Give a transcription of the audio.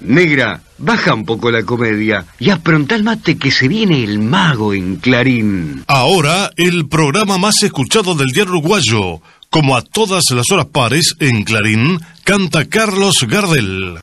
Negra, baja un poco la comedia y apronta el mate que se viene el mago en Clarín. Ahora, el programa más escuchado del día uruguayo. Como a todas las horas pares en Clarín, canta Carlos Gardel.